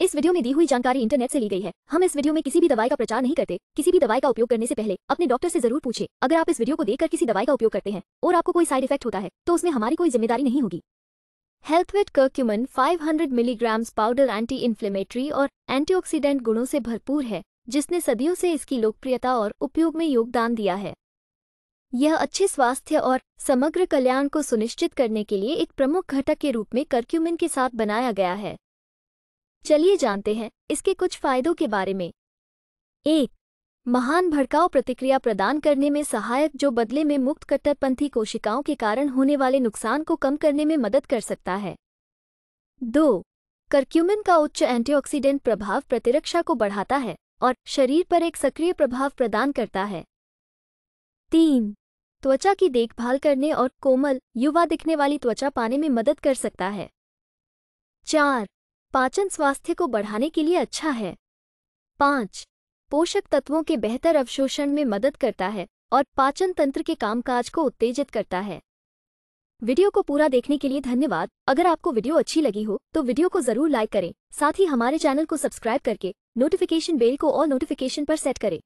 इस वीडियो में दी हुई जानकारी इंटरनेट से ली गई है हम इस वीडियो में किसी भी दवाई का प्रचार नहीं करते किसी भी दवाई का उपयोग करने से पहले अपने डॉक्टर से जरूर पूछे अगर आप इस वीडियो को देखकर किसी दवाई का उपयोग करते हैं और आपको कोई साइड इफेक्ट होता है तो उसमें हमारी कोई जिम्मेदारी नहीं होगी Healthvit curcumin five milligrams powder anti inflammatory और एंटीऑक्सीडेंट गुणों से भरपूर है जिसने सदियों से इसकी लोकप्रियता और उपयोग में योगदान दिया है यह अच्छे स्वास्थ्य और समग्र कल्याण को सुनिश्चित करने के लिए एक प्रमुख घटक के रूप में कर्क्यूमिन के साथ बनाया गया है चलिए जानते हैं इसके कुछ फायदों के बारे में एक महान भड़काऊ प्रतिक्रिया प्रदान करने में सहायक जो बदले में मुक्त कट्टरपंथी कोशिकाओं के कारण होने वाले नुकसान को कम करने में मदद कर सकता है दो करक्यूमिन का उच्च एंटीऑक्सीडेंट प्रभाव प्रतिरक्षा को बढ़ाता है और शरीर पर एक सक्रिय प्रभाव प्रदान करता है तीन त्वचा की देखभाल करने और कोमल युवा दिखने वाली त्वचा पाने में मदद कर सकता है चार पाचन स्वास्थ्य को बढ़ाने के लिए अच्छा है पाँच पोषक तत्वों के बेहतर अवशोषण में मदद करता है और पाचन तंत्र के कामकाज को उत्तेजित करता है वीडियो को पूरा देखने के लिए धन्यवाद अगर आपको वीडियो अच्छी लगी हो तो वीडियो को जरूर लाइक करें साथ ही हमारे चैनल को सब्सक्राइब करके नोटिफिकेशन बेल को ऑल नोटिफिकेशन पर सेट करें